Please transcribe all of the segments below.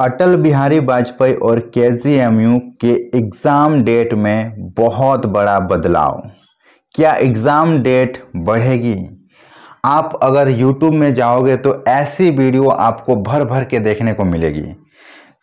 अटल बिहारी वाजपेयी और के के एग्ज़ाम डेट में बहुत बड़ा बदलाव क्या एग्ज़ाम डेट बढ़ेगी आप अगर YouTube में जाओगे तो ऐसी वीडियो आपको भर भर के देखने को मिलेगी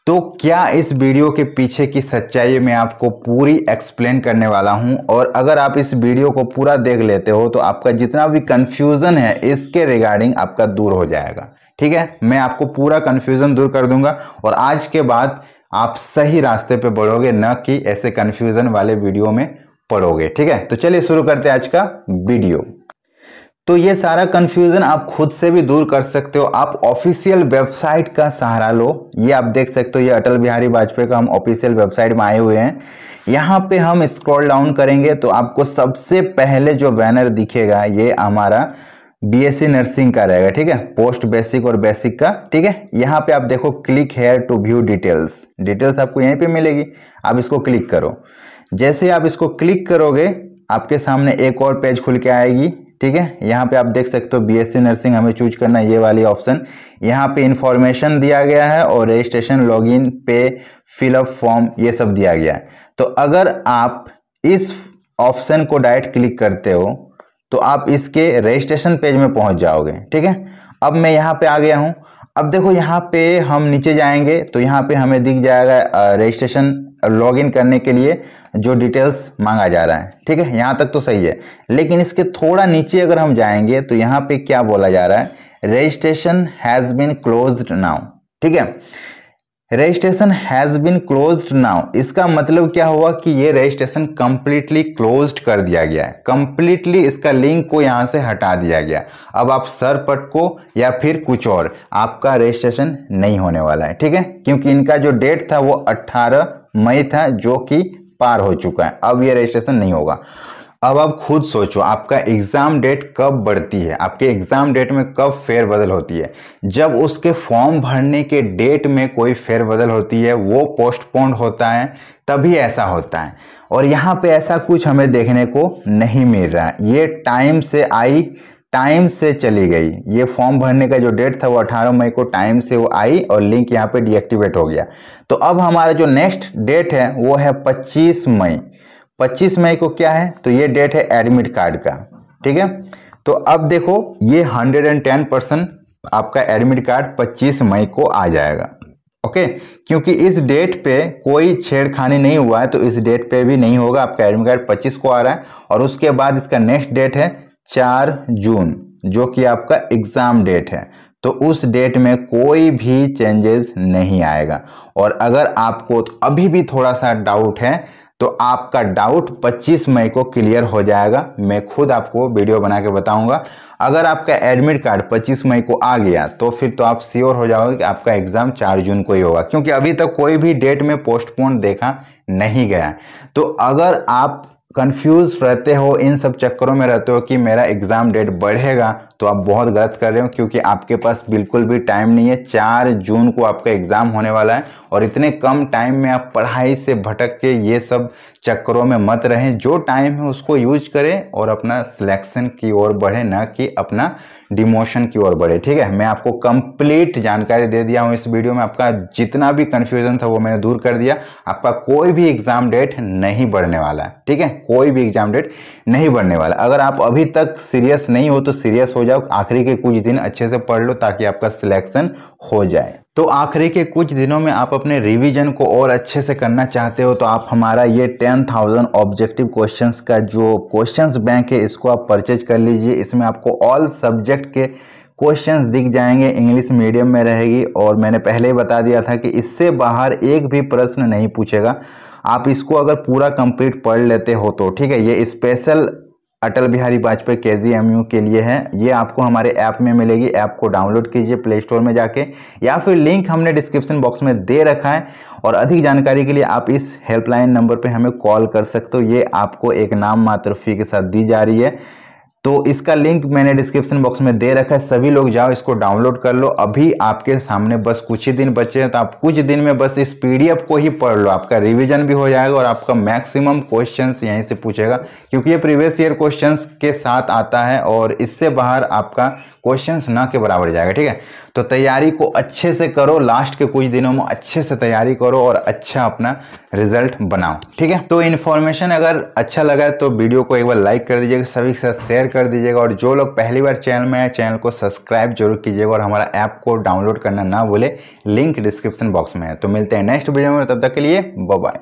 तो क्या इस वीडियो के पीछे की सच्चाई मैं आपको पूरी एक्सप्लेन करने वाला हूं और अगर आप इस वीडियो को पूरा देख लेते हो तो आपका जितना भी कन्फ्यूज़न है इसके रिगार्डिंग आपका दूर हो जाएगा ठीक है मैं आपको पूरा कन्फ्यूज़न दूर कर दूंगा और आज के बाद आप सही रास्ते पे बढ़ोगे न कि ऐसे कन्फ्यूज़न वाले वीडियो में पढ़ोगे ठीक है तो चलिए शुरू करते हैं आज का वीडियो तो ये सारा कन्फ्यूज़न आप खुद से भी दूर कर सकते हो आप ऑफिशियल वेबसाइट का सहारा लो ये आप देख सकते हो ये अटल बिहारी वाजपेयी का हम ऑफिशियल वेबसाइट में आए हुए हैं यहाँ पे हम स्क्रॉल डाउन करेंगे तो आपको सबसे पहले जो बैनर दिखेगा ये हमारा बीएससी नर्सिंग का रहेगा ठीक है पोस्ट बेसिक और बेसिक का ठीक है यहाँ पे आप देखो click here to view details details आपको यहीं पर मिलेगी आप इसको क्लिक करो जैसे आप इसको क्लिक करोगे आपके सामने एक और पेज खुल के आएगी ठीक है यहाँ पे आप देख सकते हो बीएससी नर्सिंग हमें चूज करना है ये वाली ऑप्शन यहाँ पे इन्फॉर्मेशन दिया गया है और रजिस्ट्रेशन लॉगिन पे फिलअप फॉर्म ये सब दिया गया है तो अगर आप इस ऑप्शन को डायरेक्ट क्लिक करते हो तो आप इसके रजिस्ट्रेशन पेज में पहुँच जाओगे ठीक है अब मैं यहाँ पर आ गया हूँ अब देखो यहाँ पे हम नीचे जाएंगे तो यहाँ पे हमें दिख जाएगा रजिस्ट्रेशन लॉगिन करने के लिए जो डिटेल्स मांगा जा रहा है ठीक है यहाँ तक तो सही है लेकिन इसके थोड़ा नीचे अगर हम जाएंगे तो यहाँ पे क्या बोला जा रहा है registration has been closed now ठीक है registration has been closed now इसका मतलब क्या हुआ कि ये रजिस्ट्रेशन कम्प्लीटली क्लोज कर दिया गया है कम्प्लीटली इसका लिंक को यहाँ से हटा दिया गया अब आप सरपट को या फिर कुछ और आपका रजिस्ट्रेशन नहीं होने वाला है ठीक है क्योंकि इनका जो डेट था वो 18 मई था जो कि पार हो चुका है अब ये रजिस्ट्रेशन नहीं होगा अब आप खुद सोचो आपका एग्ज़ाम डेट कब बढ़ती है आपके एग्ज़ाम डेट में कब फेरबदल होती है जब उसके फॉर्म भरने के डेट में कोई फेरबदल होती है वो पोस्टपोन्ड होता है तभी ऐसा होता है और यहाँ पे ऐसा कुछ हमें देखने को नहीं मिल रहा है ये टाइम से आई टाइम से चली गई ये फॉर्म भरने का जो डेट था वो 18 मई को टाइम से वो आई और लिंक यहाँ पे डीएक्टिवेट हो गया तो अब हमारा जो नेक्स्ट डेट है वो है 25 मई 25 मई को क्या है तो ये डेट है एडमिट कार्ड का ठीक है तो अब देखो ये 110 परसेंट आपका एडमिट कार्ड 25 मई को आ जाएगा ओके क्योंकि इस डेट पे कोई छेड़खानी नहीं हुआ है तो इस डेट पे भी नहीं होगा आपका एडमिट कार्ड 25 को आ रहा है और उसके बाद इसका नेक्स्ट डेट है चार जून जो कि आपका एग्ज़ाम डेट है तो उस डेट में कोई भी चेंजेस नहीं आएगा और अगर आपको अभी भी थोड़ा सा डाउट है तो आपका डाउट 25 मई को क्लियर हो जाएगा मैं खुद आपको वीडियो बना के बताऊंगा अगर आपका एडमिट कार्ड 25 मई को आ गया तो फिर तो आप श्योर हो जाओगे कि आपका एग्ज़ाम 4 जून को ही होगा क्योंकि अभी तक कोई भी डेट में पोस्टपोन देखा नहीं गया तो अगर आप कंफ्यूज रहते हो इन सब चक्करों में रहते हो कि मेरा एग्ज़ाम डेट बढ़ेगा तो आप बहुत गलत कर रहे हो क्योंकि आपके पास बिल्कुल भी टाइम नहीं है चार जून को आपका एग्ज़ाम होने वाला है और इतने कम टाइम में आप पढ़ाई से भटक के ये सब चक्करों में मत रहें जो टाइम है उसको यूज करें और अपना सिलेक्शन की ओर बढ़े ना कि अपना डिमोशन की ओर बढ़े ठीक है मैं आपको कंप्लीट जानकारी दे दिया हूँ इस वीडियो में आपका जितना भी कन्फ्यूज़न था वो मैंने दूर कर दिया आपका कोई भी एग्ज़ाम डेट नहीं बढ़ने वाला है ठीक है कोई भी एग्जाम डेट नहीं बढ़ने वाला अगर आप अभी तक सीरियस नहीं हो तो सीरियस हो जाओ आखिरी के कुछ दिन अच्छे से पढ़ लो ताकि आपका सिलेक्शन हो जाए तो आखिरी के कुछ दिनों में आप अपने रिवीजन को और अच्छे से करना चाहते हो तो आप हमारा ये टेन थाउजेंड ऑब्जेक्टिव क्वेश्चंस का जो क्वेश्चंस बैंक है इसको आप परचेज कर लीजिए इसमें आपको ऑल सब्जेक्ट के क्वेश्चंस दिख जाएंगे इंग्लिश मीडियम में रहेगी और मैंने पहले ही बता दिया था कि इससे बाहर एक भी प्रश्न नहीं पूछेगा आप इसको अगर पूरा कंप्लीट पढ़ लेते हो तो ठीक है ये स्पेशल अटल बिहारी वाजपेयी के जी एम यू के लिए है ये आपको हमारे ऐप में मिलेगी ऐप को डाउनलोड कीजिए प्ले स्टोर में जाके या फिर लिंक हमने डिस्क्रिप्शन बॉक्स में दे रखा है और अधिक जानकारी के लिए आप इस हेल्पलाइन नंबर पे हमें कॉल कर सकते हो ये आपको एक नाम मात्र फ़ी के साथ दी जा रही है तो इसका लिंक मैंने डिस्क्रिप्शन बॉक्स में दे रखा है सभी लोग जाओ इसको डाउनलोड कर लो अभी आपके सामने बस कुछ ही दिन बचे हैं तो आप कुछ दिन में बस इस पीडीएफ को ही पढ़ लो आपका रिवीजन भी हो जाएगा और आपका मैक्सिमम क्वेश्चंस यहीं से पूछेगा क्योंकि ये प्रीवियस ईयर क्वेश्चंस के साथ आता है और इससे बाहर आपका क्वेश्चन ना के बराबर जाएगा ठीक है तो तैयारी को अच्छे से करो लास्ट के कुछ दिनों में अच्छे से तैयारी करो और अच्छा अपना रिजल्ट बनाओ ठीक है तो इन्फॉर्मेशन अगर अच्छा लगा तो वीडियो को एक बार लाइक कर दीजिएगा सभी के साथ शेयर कर दीजिएगा और जो लोग पहली बार चैनल में आए चैनल को सब्सक्राइब जरूर कीजिएगा और हमारा ऐप को डाउनलोड करना ना भूले लिंक डिस्क्रिप्शन बॉक्स में है तो मिलते हैं नेक्स्ट वीडियो में तब तक के लिए बाय